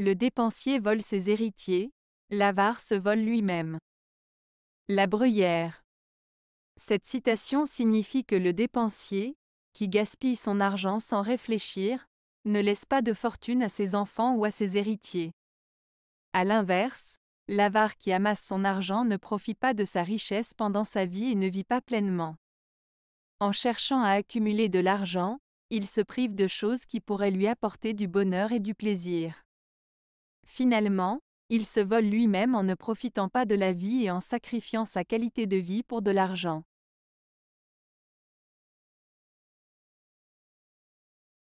Le dépensier vole ses héritiers, l'avare se vole lui-même. La bruyère. Cette citation signifie que le dépensier, qui gaspille son argent sans réfléchir, ne laisse pas de fortune à ses enfants ou à ses héritiers. À l'inverse, l'avare qui amasse son argent ne profite pas de sa richesse pendant sa vie et ne vit pas pleinement. En cherchant à accumuler de l'argent, il se prive de choses qui pourraient lui apporter du bonheur et du plaisir. Finalement, il se vole lui-même en ne profitant pas de la vie et en sacrifiant sa qualité de vie pour de l'argent.